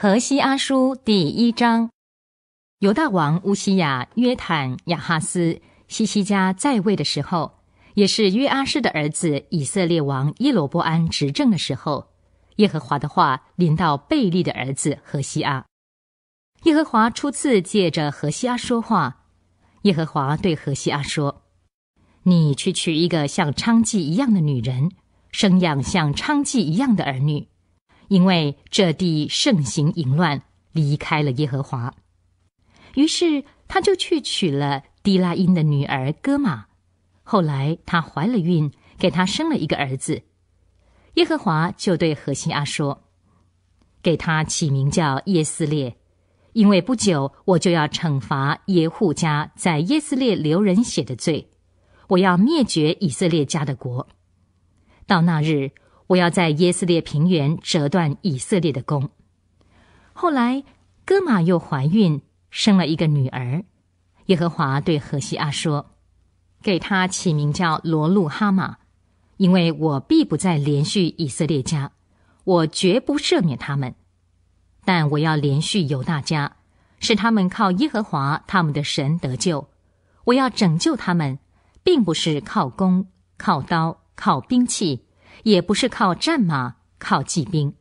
荷西阿书第一章，犹大王乌西亚约坦亚哈斯西西家在位的时候，也是约阿诗的儿子以色列王耶罗波安执政的时候，耶和华的话临到贝利的儿子荷西阿。耶和华初次借着荷西阿说话。耶和华对荷西阿说：“你去娶一个像娼妓一样的女人，生养像娼妓一样的儿女。”因为这地盛行淫乱，离开了耶和华，于是他就去娶了提拉因的女儿戈玛。后来她怀了孕，给他生了一个儿子。耶和华就对何西阿说：“给他起名叫耶斯列，因为不久我就要惩罚耶户家在耶斯列流人血的罪，我要灭绝以色列家的国。到那日。”我要在耶斯列平原折断以色列的弓。后来，哥玛又怀孕，生了一个女儿。耶和华对荷西阿说：“给他起名叫罗路哈玛，因为我必不再连续以色列家，我绝不赦免他们。但我要连续犹大家，使他们靠耶和华他们的神得救。我要拯救他们，并不是靠弓、靠刀、靠兵器。”也不是靠战马，靠骑兵。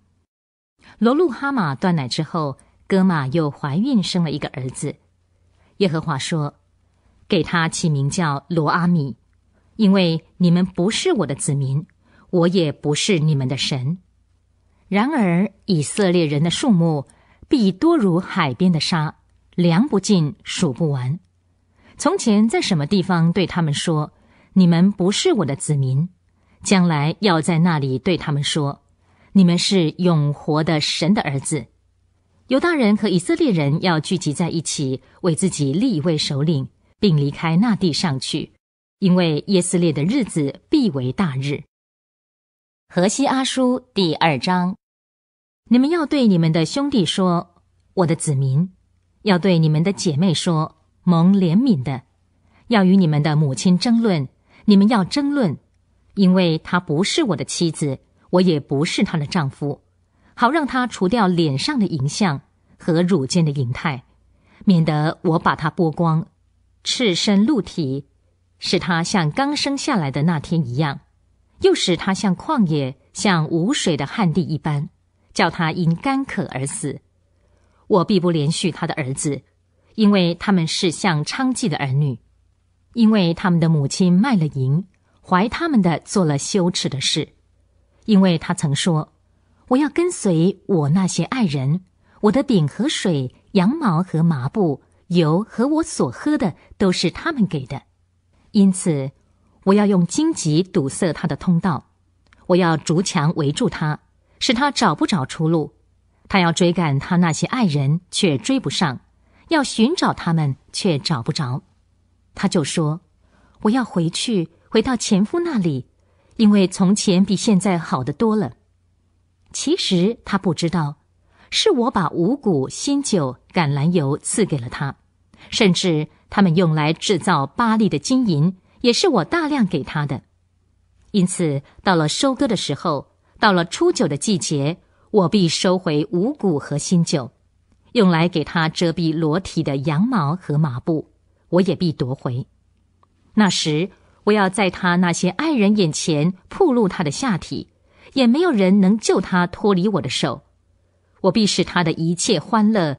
罗路哈马断奶之后，哥玛又怀孕，生了一个儿子。耶和华说：“给他起名叫罗阿米，因为你们不是我的子民，我也不是你们的神。”然而以色列人的数目必多如海边的沙，量不尽，数不完。从前在什么地方对他们说：“你们不是我的子民？”将来要在那里对他们说：“你们是永活的神的儿子。”犹大人和以色列人要聚集在一起，为自己立一位首领，并离开那地上去，因为耶斯列的日子必为大日。河西阿书第二章，你们要对你们的兄弟说：“我的子民。”要对你们的姐妹说：“蒙怜悯的。”要与你们的母亲争论。你们要争论。因为她不是我的妻子，我也不是她的丈夫，好让她除掉脸上的淫相和乳间的淫态，免得我把她剥光，赤身露体，使她像刚生下来的那天一样，又使她像旷野、像无水的旱地一般，叫她因干渴而死。我必不连续他的儿子，因为他们是像娼妓的儿女，因为他们的母亲卖了淫。怀他们的做了羞耻的事，因为他曾说：“我要跟随我那些爱人，我的饼和水、羊毛和麻布、油和我所喝的都是他们给的。因此，我要用荆棘堵塞他的通道，我要竹墙围住他，使他找不找出路。他要追赶他那些爱人，却追不上；要寻找他们，却找不着。他就说：‘我要回去。’”回到前夫那里，因为从前比现在好得多了。其实他不知道，是我把五谷、新酒、橄榄油赐给了他，甚至他们用来制造巴利的金银，也是我大量给他的。因此，到了收割的时候，到了初九的季节，我必收回五谷和新酒，用来给他遮蔽裸体的羊毛和麻布，我也必夺回。那时。不要在他那些爱人眼前曝露他的下体，也没有人能救他脱离我的手。我必使他的一切欢乐、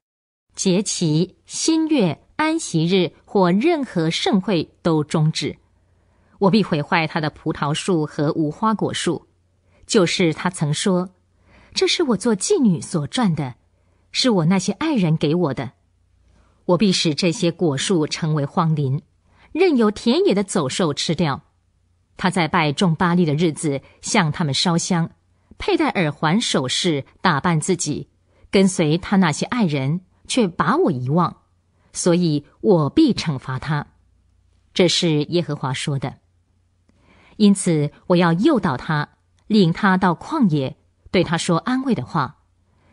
节期、新月、安息日或任何盛会都终止。我必毁坏他的葡萄树和无花果树，就是他曾说：“这是我做妓女所赚的，是我那些爱人给我的。”我必使这些果树成为荒林。任由田野的走兽吃掉。他在拜众巴利的日子，向他们烧香，佩戴耳环首饰，打扮自己，跟随他那些爱人，却把我遗忘。所以，我必惩罚他。这是耶和华说的。因此，我要诱导他，领他到旷野，对他说安慰的话，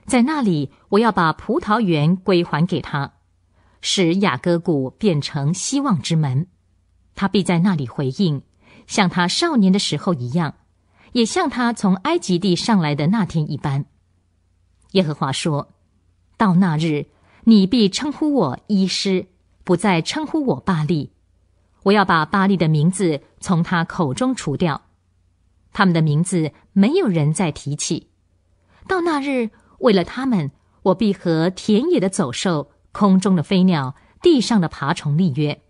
在那里，我要把葡萄园归还给他，使雅各谷变成希望之门。他必在那里回应，像他少年的时候一样，也像他从埃及地上来的那天一般。耶和华说：“到那日，你必称呼我医师，不再称呼我巴利。我要把巴利的名字从他口中除掉。他们的名字没有人再提起。到那日，为了他们，我必和田野的走兽、空中的飞鸟、地上的爬虫立约。”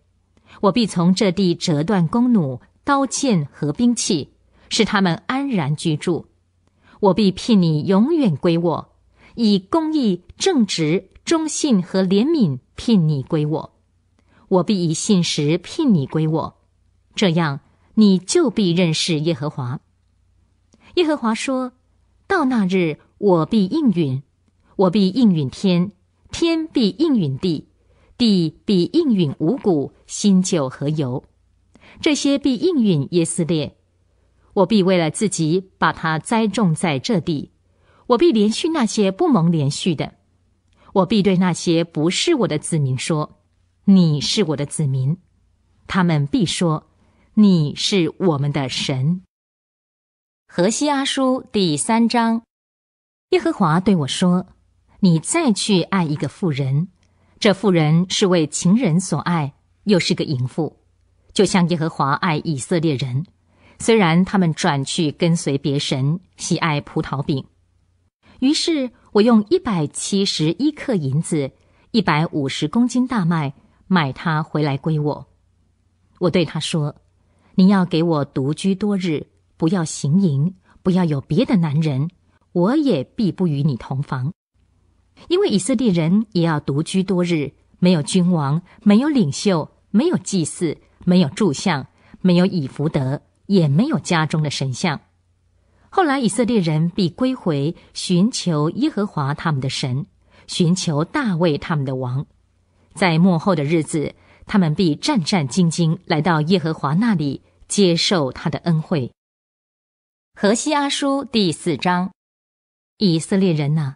我必从这地折断弓弩、刀剑和兵器，使他们安然居住。我必聘你永远归我，以公义、正直、忠信和怜悯聘你归我。我必以信实聘你归我，这样你就必认识耶和华。耶和华说：“到那日，我必应允，我必应允天，天必应允地。”地必应允五谷新酒和油，这些必应允耶斯列。我必为了自己把它栽种在这地，我必连续那些不蒙连续的，我必对那些不是我的子民说：“你是我的子民。”他们必说：“你是我们的神。”河西阿书第三章，耶和华对我说：“你再去爱一个妇人。”这妇人是为情人所爱，又是个淫妇，就像耶和华爱以色列人，虽然他们转去跟随别神，喜爱葡萄饼。于是，我用一百七十一克银子、一百五十公斤大麦买他回来归我。我对他说：“你要给我独居多日，不要行淫，不要有别的男人，我也必不与你同房。”因为以色列人也要独居多日，没有君王，没有领袖，没有祭祀，没有柱像，没有以福德，也没有家中的神像。后来以色列人必归回，寻求耶和华他们的神，寻求大卫他们的王。在末后的日子，他们必战战兢兢来到耶和华那里，接受他的恩惠。河西阿书第四章，以色列人呐。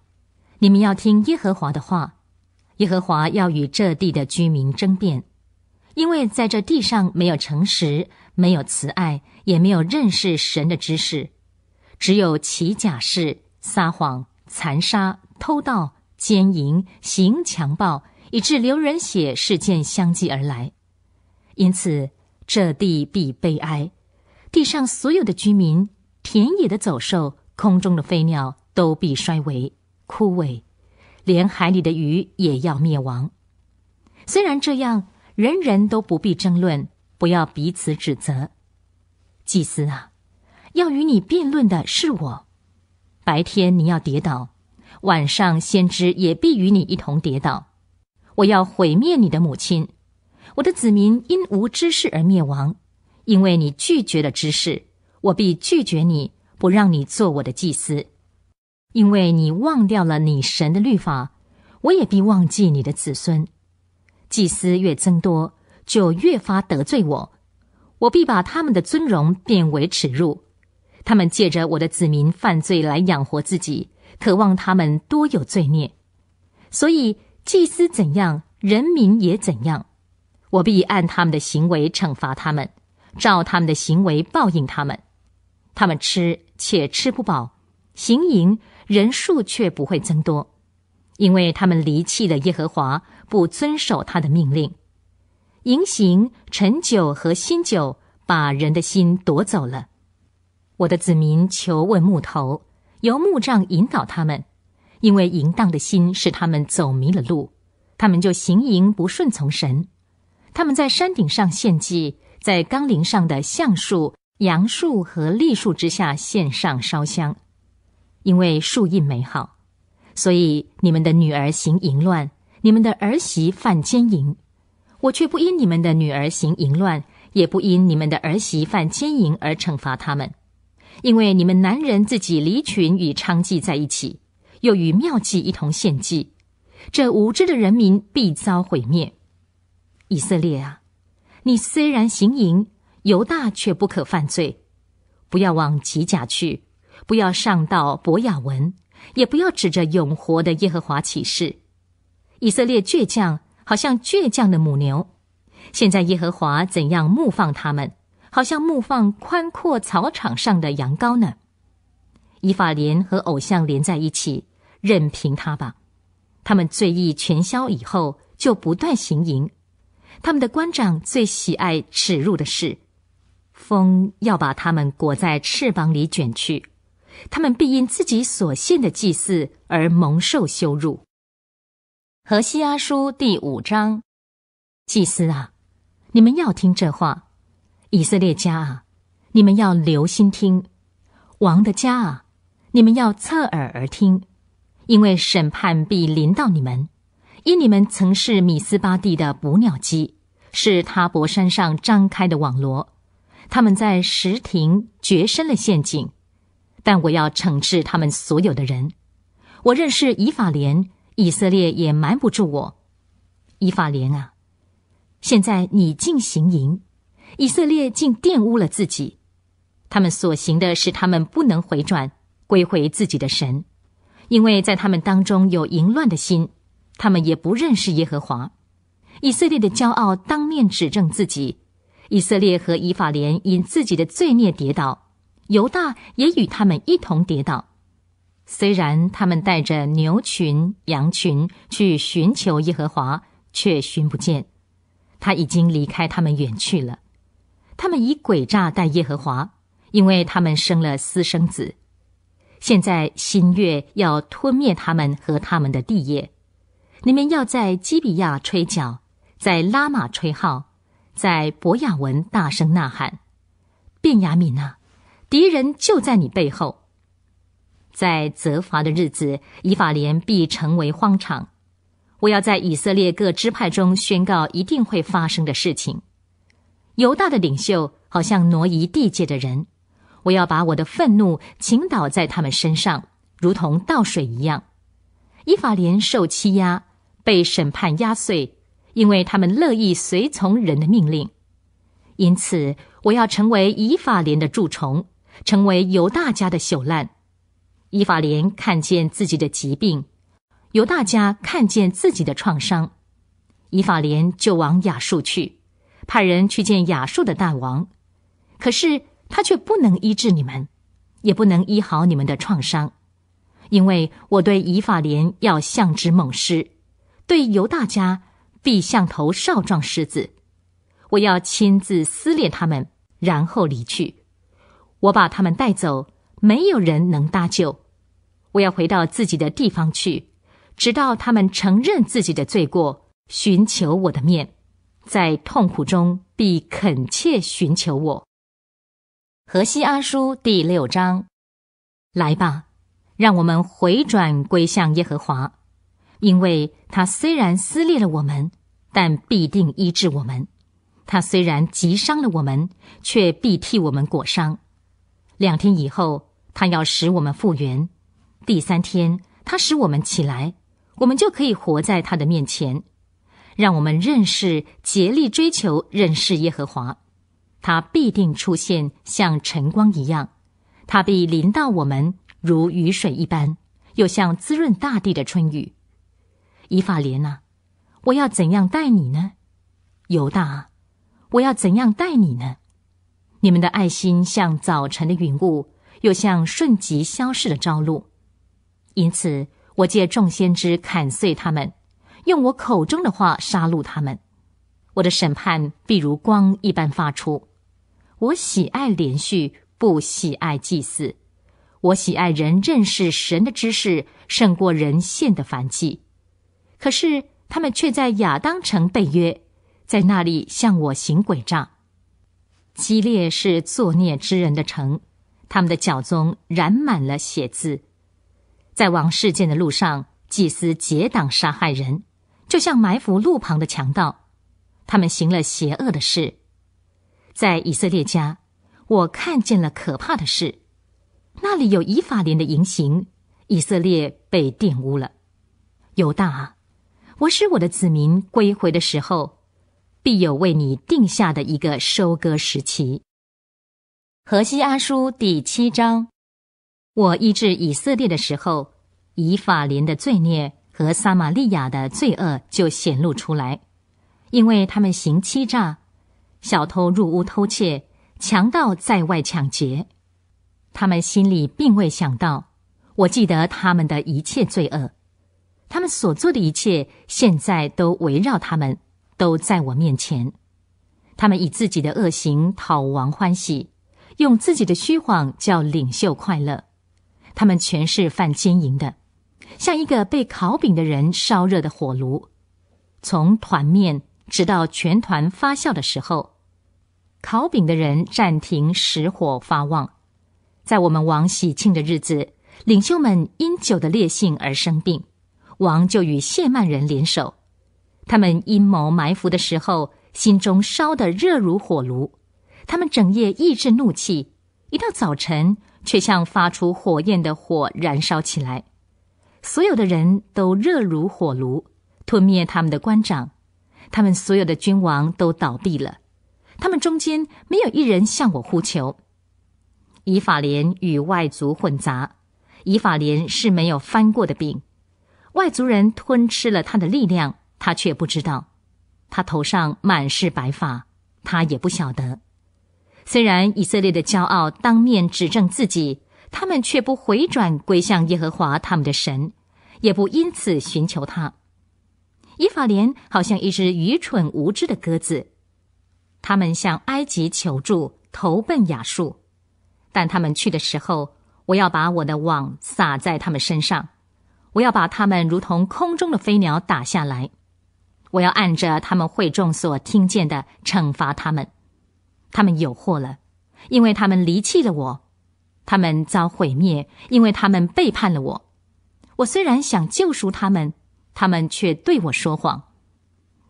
你们要听耶和华的话，耶和华要与这地的居民争辩，因为在这地上没有诚实，没有慈爱，也没有认识神的知识，只有起假誓、撒谎、残杀、偷盗、奸淫、行强暴，以致流人血事件相继而来，因此这地必悲哀，地上所有的居民、田野的走兽、空中的飞鸟都必衰微。枯萎，连海里的鱼也要灭亡。虽然这样，人人都不必争论，不要彼此指责。祭司啊，要与你辩论的是我。白天你要跌倒，晚上先知也必与你一同跌倒。我要毁灭你的母亲，我的子民因无知识而灭亡，因为你拒绝了知识，我必拒绝你不让你做我的祭司。因为你忘掉了你神的律法，我也必忘记你的子孙。祭司越增多，就越发得罪我，我必把他们的尊荣变为耻辱。他们借着我的子民犯罪来养活自己，渴望他们多有罪孽。所以祭司怎样，人民也怎样。我必按他们的行为惩罚他们，照他们的行为报应他们。他们吃且吃不饱，行淫。人数却不会增多，因为他们离弃了耶和华，不遵守他的命令。淫行、陈酒和新酒把人的心夺走了。我的子民求问木头，由木杖引导他们，因为淫荡的心使他们走迷了路。他们就行淫，不顺从神。他们在山顶上献祭，在冈岭上的橡树、杨树和栎树之下献上烧香。因为树荫美好，所以你们的女儿行淫乱，你们的儿媳犯奸淫。我却不因你们的女儿行淫乱，也不因你们的儿媳犯奸淫而惩罚他们。因为你们男人自己离群与娼妓在一起，又与妙妓一同献祭，这无知的人民必遭毁灭。以色列啊，你虽然行淫，犹大却不可犯罪，不要往极甲去。不要上到博雅文，也不要指着永活的耶和华起誓。以色列倔强，好像倔强的母牛。现在耶和华怎样牧放他们，好像牧放宽阔草场上的羊羔呢？以法莲和偶像连在一起，任凭他吧。他们醉意全消以后，就不断行淫。他们的官长最喜爱耻辱的事。风要把他们裹在翅膀里卷去。他们必因自己所献的祭祀而蒙受羞辱。何西阿书第五章，祭司啊，你们要听这话；以色列家啊，你们要留心听；王的家啊，你们要侧耳而听，因为审判必临到你们，因你们曾是米斯巴地的捕鸟机，是他伯山上张开的网罗，他们在石亭掘深了陷阱。但我要惩治他们所有的人。我认识以法莲，以色列也瞒不住我。以法莲啊，现在你进行淫，以色列竟玷污了自己。他们所行的是他们不能回转归回自己的神，因为在他们当中有淫乱的心，他们也不认识耶和华。以色列的骄傲当面指证自己，以色列和以法莲因自己的罪孽跌倒。犹大也与他们一同跌倒，虽然他们带着牛群、羊群去寻求耶和华，却寻不见。他已经离开他们远去了。他们以诡诈待耶和华，因为他们生了私生子。现在新月要吞灭他们和他们的地业。你们要在基比亚吹角，在拉玛吹号，在博雅文大声呐喊，便雅悯啊！敌人就在你背后。在责罚的日子，以法莲必成为荒场。我要在以色列各支派中宣告一定会发生的事情。犹大的领袖好像挪移地界的人，我要把我的愤怒倾倒在他们身上，如同倒水一样。以法莲受欺压，被审判压碎，因为他们乐意随从人的命令。因此，我要成为以法莲的蛀虫。成为尤大家的朽烂，伊法莲看见自己的疾病，尤大家看见自己的创伤，伊法莲就往雅述去，派人去见雅述的大王。可是他却不能医治你们，也不能医好你们的创伤，因为我对伊法莲要像只猛狮，对尤大家必像头少壮狮子，我要亲自撕裂他们，然后离去。我把他们带走，没有人能搭救。我要回到自己的地方去，直到他们承认自己的罪过，寻求我的面，在痛苦中必恳切寻求我。《河西阿书》第六章：来吧，让我们回转归向耶和华，因为他虽然撕裂了我们，但必定医治我们；他虽然急伤了我们，却必替我们裹伤。两天以后，他要使我们复原；第三天，他使我们起来，我们就可以活在他的面前。让我们认识，竭力追求认识耶和华。他必定出现，像晨光一样；他必临到我们，如雨水一般，又像滋润大地的春雨。以法莲啊，我要怎样待你呢？犹大，我要怎样待你呢？你们的爱心像早晨的云雾，又像瞬即消逝的朝露，因此我借众先知砍碎他们，用我口中的话杀戮他们。我的审判必如光一般发出。我喜爱连续，不喜爱祭祀。我喜爱人认识神的知识，胜过人献的凡祭。可是他们却在亚当城被约，在那里向我行诡诈。激烈是作孽之人的城，他们的脚中染满了血渍，在往事件的路上，祭司结党杀害人，就像埋伏路旁的强盗，他们行了邪恶的事。在以色列家，我看见了可怕的事，那里有以法莲的淫行，以色列被玷污了。犹大，我使我的子民归回的时候。必有为你定下的一个收割时期。河西阿书第七章，我医治以色列的时候，以法莲的罪孽和撒玛利亚的罪恶就显露出来，因为他们行欺诈，小偷入屋偷窃，强盗在外抢劫，他们心里并未想到。我记得他们的一切罪恶，他们所做的一切，现在都围绕他们。都在我面前，他们以自己的恶行讨王欢喜，用自己的虚谎叫领袖快乐。他们全是犯奸淫的，像一个被烤饼的人烧热的火炉，从团面直到全团发酵的时候，烤饼的人暂停实火发旺。在我们王喜庆的日子，领袖们因酒的烈性而生病，王就与谢曼人联手。他们阴谋埋伏的时候，心中烧得热如火炉；他们整夜抑制怒气，一到早晨却像发出火焰的火燃烧起来。所有的人都热如火炉，吞灭他们的官长；他们所有的君王都倒闭了，他们中间没有一人向我呼求。以法莲与外族混杂，以法莲是没有翻过的饼，外族人吞吃了他的力量。他却不知道，他头上满是白发；他也不晓得，虽然以色列的骄傲当面指证自己，他们却不回转归向耶和华他们的神，也不因此寻求他。以法莲好像一只愚蠢无知的鸽子，他们向埃及求助，投奔亚述；但他们去的时候，我要把我的网撒在他们身上，我要把他们如同空中的飞鸟打下来。我要按着他们会众所听见的惩罚他们，他们有祸了，因为他们离弃了我，他们遭毁灭，因为他们背叛了我。我虽然想救赎他们，他们却对我说谎，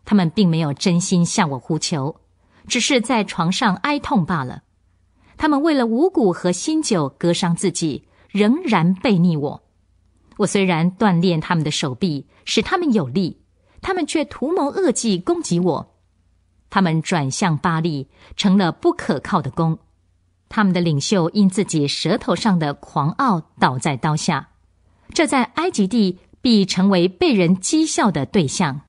他们并没有真心向我呼求，只是在床上哀痛罢了。他们为了五谷和新酒割伤自己，仍然背逆我。我虽然锻炼他们的手臂，使他们有力。他们却图谋恶计攻击我，他们转向巴利，成了不可靠的弓。他们的领袖因自己舌头上的狂傲，倒在刀下，这在埃及地必成为被人讥笑的对象。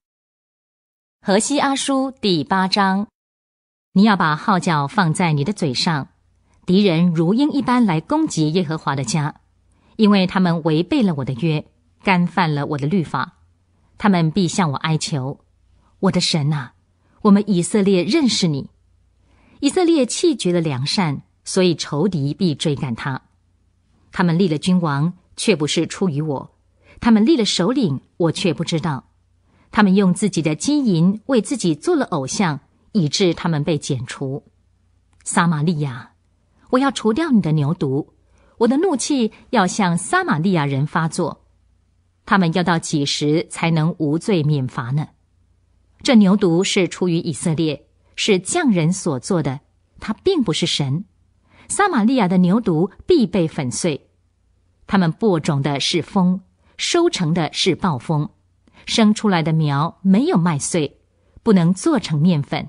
河西阿书第八章：你要把号角放在你的嘴上，敌人如鹰一般来攻击耶和华的家，因为他们违背了我的约，干犯了我的律法。他们必向我哀求，我的神呐，我们以色列认识你。以色列弃绝了良善，所以仇敌必追赶他。他们立了君王，却不是出于我；他们立了首领，我却不知道。他们用自己的金银为自己做了偶像，以致他们被剪除。撒玛利亚，我要除掉你的牛犊，我的怒气要向撒玛利亚人发作。他们要到几时才能无罪免罚呢？这牛犊是出于以色列，是匠人所做的，他并不是神。撒玛利亚的牛犊必被粉碎。他们播种的是风，收成的是暴风。生出来的苗没有麦穗，不能做成面粉；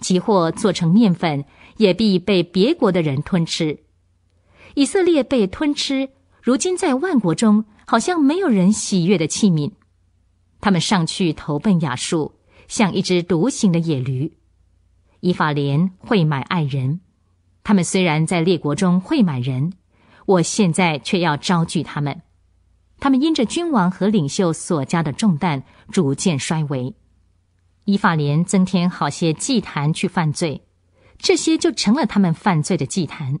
即或做成面粉，也必被别国的人吞吃。以色列被吞吃，如今在万国中。好像没有人喜悦的器皿，他们上去投奔雅述，像一只独行的野驴。以法莲会买爱人，他们虽然在列国中会买人，我现在却要招聚他们。他们因着君王和领袖所加的重担，逐渐衰微。以法莲增添好些祭坛去犯罪，这些就成了他们犯罪的祭坛。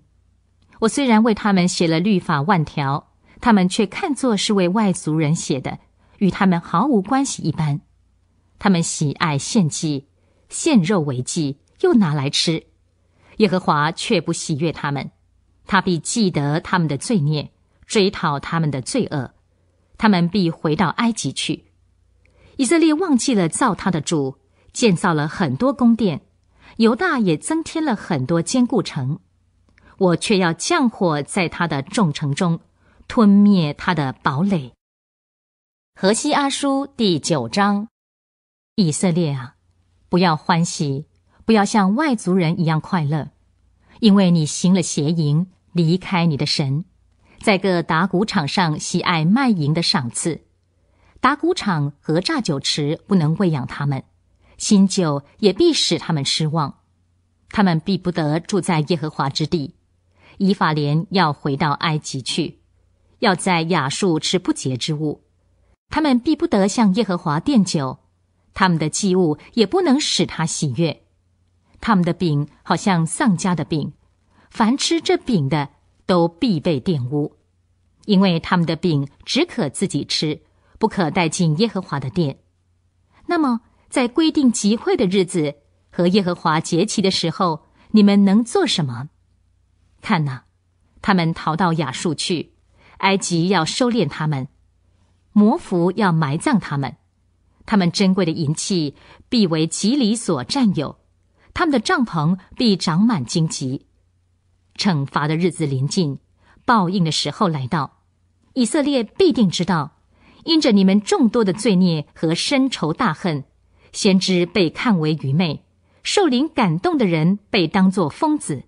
我虽然为他们写了律法万条。他们却看作是为外族人写的，与他们毫无关系一般。他们喜爱献祭，献肉为祭，又拿来吃。耶和华却不喜悦他们，他必记得他们的罪孽，追讨他们的罪恶。他们必回到埃及去。以色列忘记了造他的主，建造了很多宫殿，犹大也增添了很多坚固城。我却要降火在他的重城中。吞灭他的堡垒。河西阿书第九章，以色列啊，不要欢喜，不要像外族人一样快乐，因为你行了邪淫，离开你的神，在各打鼓场上喜爱卖淫的赏赐，打鼓场和榨酒池不能喂养他们，新酒也必使他们失望，他们必不得住在耶和华之地，以法莲要回到埃及去。要在雅树吃不洁之物，他们必不得向耶和华奠酒，他们的祭物也不能使他喜悦，他们的饼好像丧家的饼，凡吃这饼的都必被玷污，因为他们的饼只可自己吃，不可带进耶和华的殿。那么，在规定集会的日子和耶和华节期的时候，你们能做什么？看呐，他们逃到雅述去。埃及要收敛他们，摩弗要埋葬他们，他们珍贵的银器必为吉里所占有，他们的帐篷必长满荆棘，惩罚的日子临近，报应的时候来到，以色列必定知道，因着你们众多的罪孽和深仇大恨，先知被看为愚昧，受灵感动的人被当作疯子。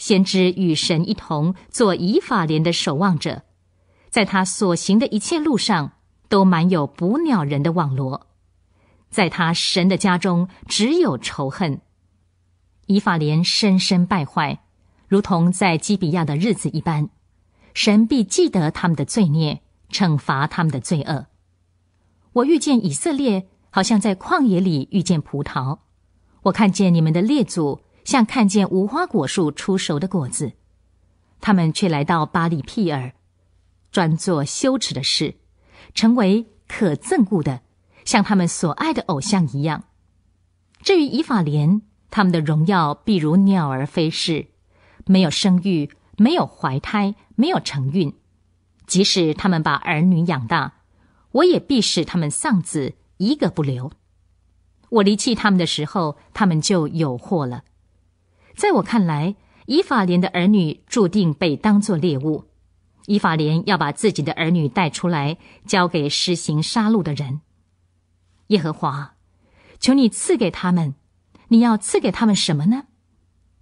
先知与神一同做以法莲的守望者，在他所行的一切路上都满有捕鸟人的网罗，在他神的家中只有仇恨。以法莲深深败坏，如同在基比亚的日子一般，神必记得他们的罪孽，惩罚他们的罪恶。我遇见以色列，好像在旷野里遇见葡萄；我看见你们的列祖。像看见无花果树出熟的果子，他们却来到巴里皮尔，专做羞耻的事，成为可憎恶的，像他们所爱的偶像一样。至于以法莲，他们的荣耀必如鸟儿飞逝，没有生育，没有怀胎，没有成孕。即使他们把儿女养大，我也必使他们丧子，一个不留。我离弃他们的时候，他们就有祸了。在我看来，以法莲的儿女注定被当作猎物。以法莲要把自己的儿女带出来，交给施行杀戮的人。耶和华，求你赐给他们，你要赐给他们什么呢？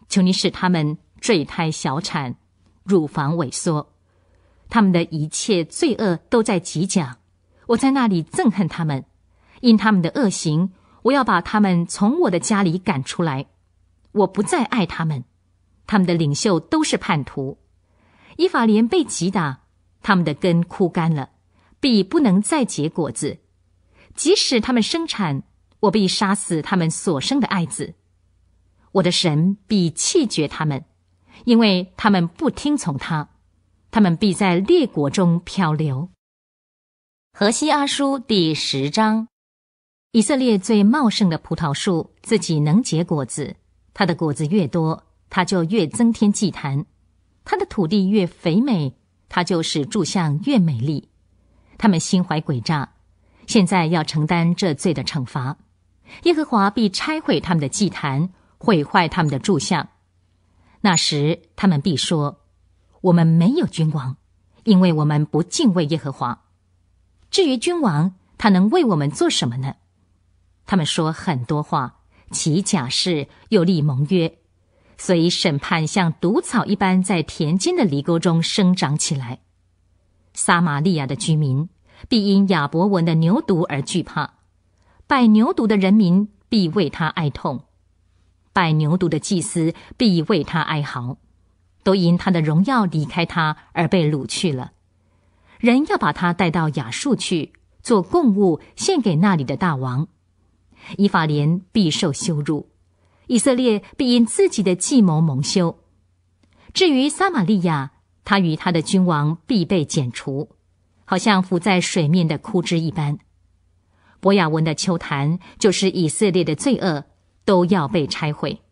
求你使他们坠胎、小产、乳房萎缩，他们的一切罪恶都在积讲。我在那里憎恨他们，因他们的恶行，我要把他们从我的家里赶出来。我不再爱他们，他们的领袖都是叛徒。依法莲被击打，他们的根枯干了，必不能再结果子。即使他们生产，我必杀死他们所生的爱子。我的神必弃绝他们，因为他们不听从他。他们必在列国中漂流。河西阿书第十章，以色列最茂盛的葡萄树自己能结果子。他的果子越多，他就越增添祭坛；他的土地越肥美，他就使柱像越美丽。他们心怀诡诈，现在要承担这罪的惩罚。耶和华必拆毁他们的祭坛，毁坏他们的柱像。那时，他们必说：“我们没有君王，因为我们不敬畏耶和华。至于君王，他能为我们做什么呢？”他们说很多话。其假释又立盟约，所以审判像毒草一般，在田间的犁沟中生长起来。撒玛利亚的居民必因亚伯文的牛犊而惧怕，拜牛犊的人民必为他哀痛，拜牛犊的祭司必为他哀嚎，都因他的荣耀离开他而被掳去了。人要把他带到雅述去做贡物，献给那里的大王。以法莲必受羞辱，以色列必因自己的计谋蒙羞。至于撒玛利亚，他与他的君王必被剪除，好像浮在水面的枯枝一般。伯雅文的秋坛就是以色列的罪恶，都要被拆毁。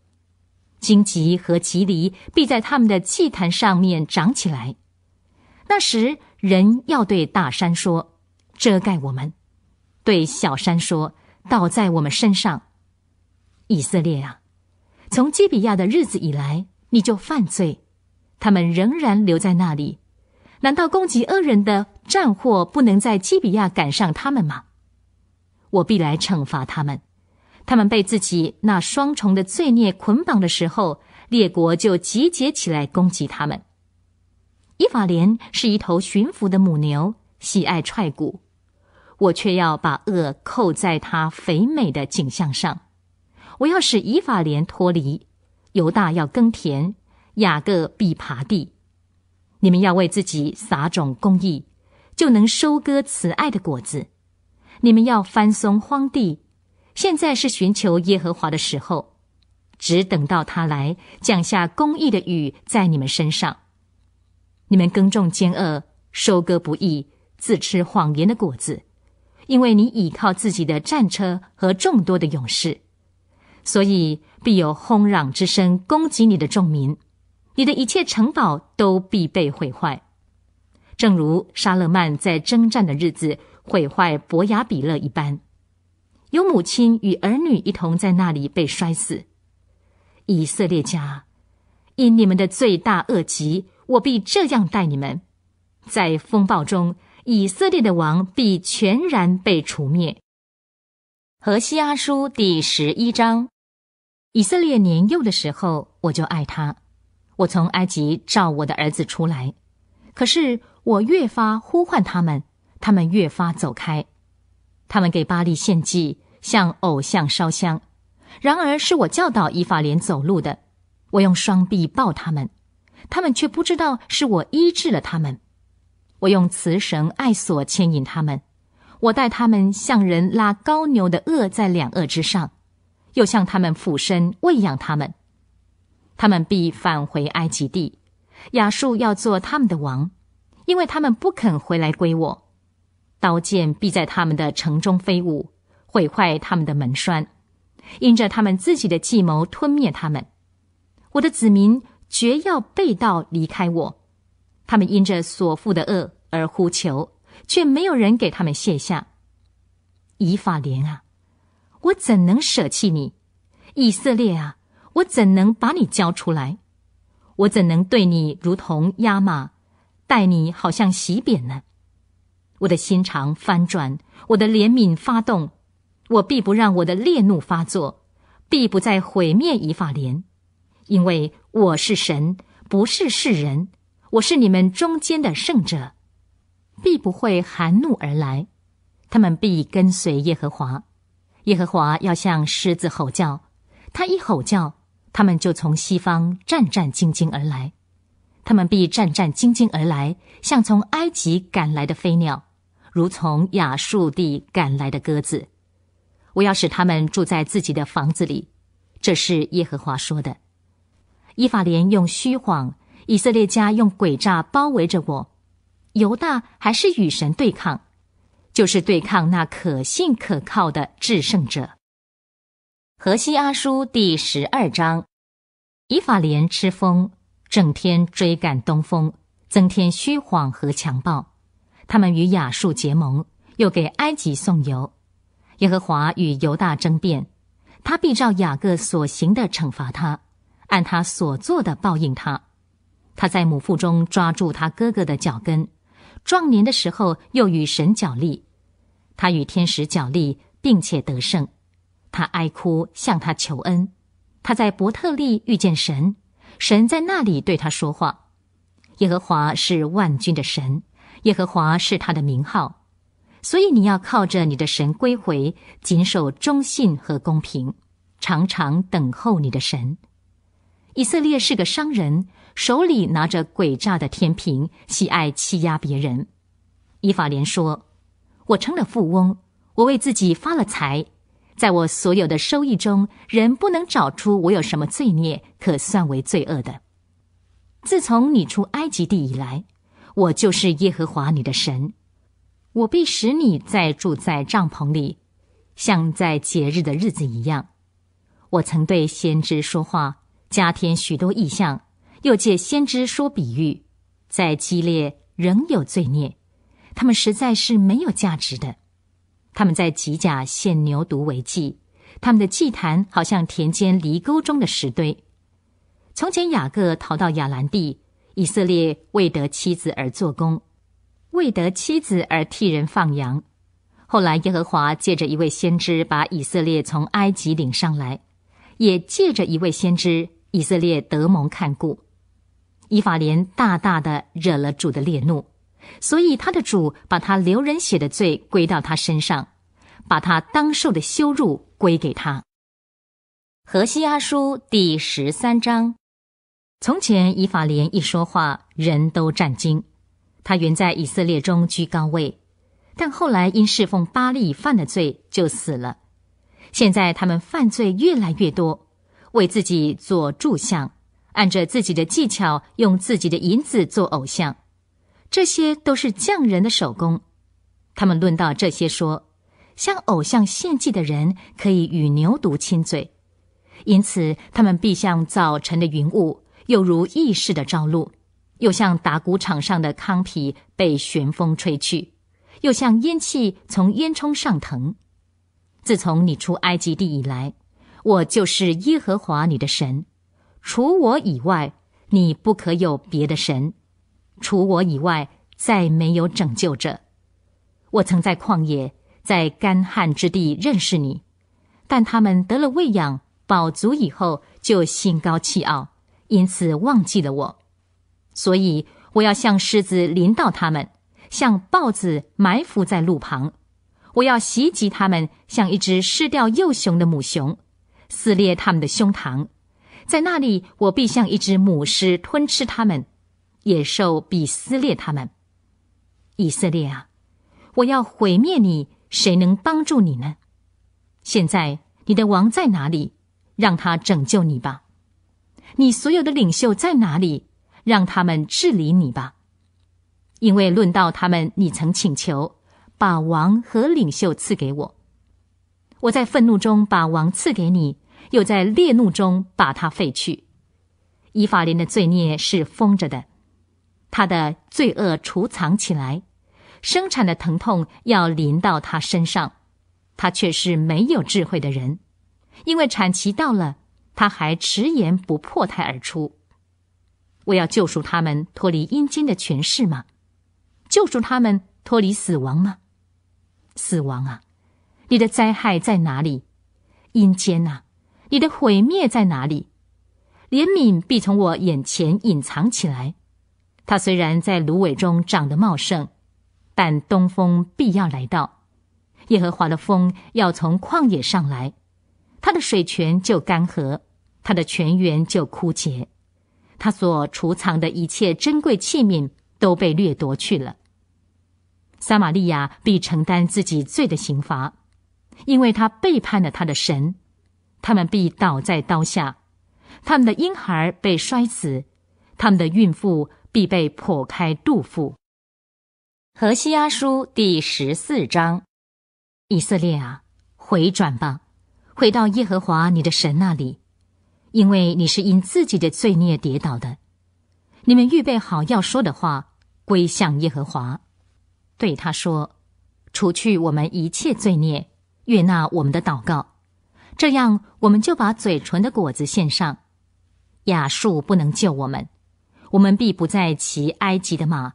荆棘和蒺藜必在他们的祭坛上面长起来。那时，人要对大山说：“遮盖我们！”对小山说：倒在我们身上，以色列啊！从基比亚的日子以来，你就犯罪。他们仍然留在那里，难道攻击恶人的战祸不能在基比亚赶上他们吗？我必来惩罚他们。他们被自己那双重的罪孽捆绑的时候，列国就集结起来攻击他们。伊法莲是一头驯服的母牛，喜爱踹骨，我却要把恶扣在他肥美的景象上。我要使以法莲脱离，犹大要耕田，雅各必耙地。你们要为自己撒种公义，就能收割慈爱的果子。你们要翻松荒地，现在是寻求耶和华的时候。只等到他来降下公义的雨在你们身上。你们耕种奸恶，收割不义，自吃谎言的果子。因为你倚靠自己的战车和众多的勇士，所以必有轰嚷之声攻击你的众民，你的一切城堡都必被毁坏，正如沙勒曼在征战的日子毁坏伯雅比勒一般，有母亲与儿女一同在那里被摔死。以色列家，因你们的罪大恶极，我必这样待你们，在风暴中。以色列的王必全然被除灭。何西阿书第十一章：以色列年幼的时候，我就爱他；我从埃及召我的儿子出来，可是我越发呼唤他们，他们越发走开。他们给巴黎献祭，向偶像烧香。然而，是我教导以法莲走路的，我用双臂抱他们，他们却不知道是我医治了他们。我用磁绳爱索牵引他们，我带他们向人拉高牛的轭在两轭之上，又向他们俯身喂养他们，他们必返回埃及地。亚述要做他们的王，因为他们不肯回来归我。刀剑必在他们的城中飞舞，毁坏他们的门栓，因着他们自己的计谋吞灭他们。我的子民绝要背道离开我。他们因着所负的恶而呼求，却没有人给他们卸下。以法莲啊，我怎能舍弃你？以色列啊，我怎能把你交出来？我怎能对你如同压马，待你好像洗扁呢？我的心肠翻转，我的怜悯发动，我必不让我的烈怒发作，必不再毁灭以法莲，因为我是神，不是世人。我是你们中间的胜者，必不会含怒而来；他们必跟随耶和华。耶和华要向狮子吼叫，他一吼叫，他们就从西方战战兢兢而来；他们必战战兢兢而来，像从埃及赶来的飞鸟，如从亚述地赶来的鸽子。我要使他们住在自己的房子里，这是耶和华说的。以法莲用虚谎。以色列家用诡诈包围着我，犹大还是与神对抗，就是对抗那可信可靠的制胜者。河西阿书第十二章，以法莲吃风，整天追赶东风，增添虚谎和强暴。他们与雅述结盟，又给埃及送油。耶和华与犹大争辩，他必照雅各所行的惩罚他，按他所做的报应他。他在母腹中抓住他哥哥的脚跟，壮年的时候又与神角力，他与天使角力并且得胜，他哀哭向他求恩，他在伯特利遇见神，神在那里对他说话。耶和华是万军的神，耶和华是他的名号，所以你要靠着你的神归回，谨守忠信和公平，常常等候你的神。以色列是个商人。手里拿着诡诈的天平，喜爱欺压别人。以法莲说：“我成了富翁，我为自己发了财，在我所有的收益中，人不能找出我有什么罪孽可算为罪恶的。自从你出埃及地以来，我就是耶和华你的神，我必使你在住在帐篷里，像在节日的日子一样。我曾对先知说话，加添许多意象。”又借先知说比喻，在激烈仍有罪孽，他们实在是没有价值的。他们在吉甲献牛犊为祭，他们的祭坛好像田间犁沟中的石堆。从前雅各逃到亚兰地，以色列为得妻子而做工，为得妻子而替人放羊。后来耶和华借着一位先知把以色列从埃及领上来，也借着一位先知以色列得蒙看顾。以法莲大大的惹了主的烈怒，所以他的主把他流人血的罪归到他身上，把他当受的羞辱归给他。何西阿书第十三章：从前以法莲一说话，人都战惊；他原在以色列中居高位，但后来因侍奉巴利犯的罪就死了。现在他们犯罪越来越多，为自己做柱像。按着自己的技巧，用自己的银子做偶像，这些都是匠人的手工。他们论到这些说，向偶像献祭的人可以与牛犊亲嘴，因此他们必像早晨的云雾，又如意识的朝露，又像打谷场上的糠皮被旋风吹去，又像烟气从烟囱上腾。自从你出埃及地以来，我就是耶和华你的神。除我以外，你不可有别的神；除我以外，再没有拯救者。我曾在旷野、在干旱之地认识你，但他们得了喂养、饱足以后，就心高气傲，因此忘记了我。所以我要像狮子临到他们，像豹子埋伏在路旁；我要袭击他们，像一只失掉幼熊的母熊，撕裂他们的胸膛。在那里，我必像一只母狮吞吃他们，野兽必撕裂他们。以色列啊，我要毁灭你，谁能帮助你呢？现在你的王在哪里？让他拯救你吧。你所有的领袖在哪里？让他们治理你吧。因为论到他们，你曾请求把王和领袖赐给我。我在愤怒中把王赐给你。又在烈怒中把他废去，伊法林的罪孽是封着的，他的罪恶储藏起来，生产的疼痛要临到他身上，他却是没有智慧的人，因为产期到了，他还迟延不破胎而出。我要救赎他们脱离阴间的权势吗？救赎他们脱离死亡吗？死亡啊，你的灾害在哪里？阴间呐。你的毁灭在哪里？怜悯必从我眼前隐藏起来。它虽然在芦苇中长得茂盛，但东风必要来到。耶和华的风要从旷野上来，他的水泉就干涸，他的泉源就枯竭，他所储藏的一切珍贵器皿都被掠夺去了。撒玛利亚必承担自己罪的刑罚，因为他背叛了他的神。他们必倒在刀下，他们的婴孩被摔死，他们的孕妇必被剖开肚腹。何西阿书第十四章，以色列啊，回转吧，回到耶和华你的神那里，因为你是因自己的罪孽跌倒的。你们预备好要说的话，归向耶和华，对他说：“除去我们一切罪孽，悦纳我们的祷告。”这样，我们就把嘴唇的果子献上。雅述不能救我们，我们必不再骑埃及的马。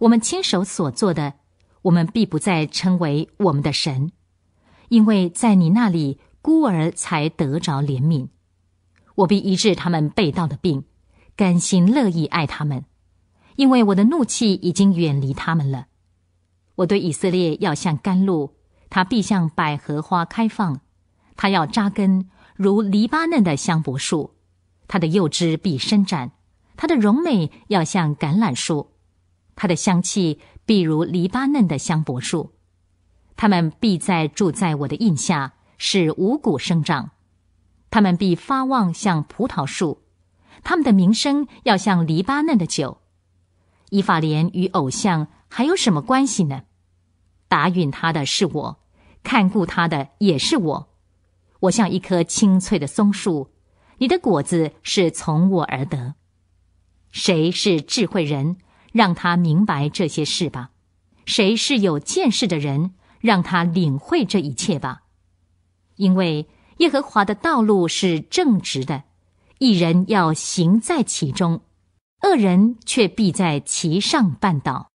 我们亲手所做的，我们必不再称为我们的神。因为在你那里，孤儿才得着怜悯。我必医治他们被盗的病，甘心乐意爱他们，因为我的怒气已经远离他们了。我对以色列要像甘露，他必像百合花开放。他要扎根如黎巴嫩的香柏树，他的幼枝必伸展；他的荣美要像橄榄树，他的香气必如黎巴嫩的香柏树。他们必在住在我的印下，使五谷生长；他们必发旺像葡萄树，他们的名声要像黎巴嫩的酒。伊法莲与偶像还有什么关系呢？答允他的是我，看顾他的也是我。我像一棵青翠的松树，你的果子是从我而得。谁是智慧人，让他明白这些事吧；谁是有见识的人，让他领会这一切吧。因为耶和华的道路是正直的，一人要行在其中，恶人却必在其上绊倒。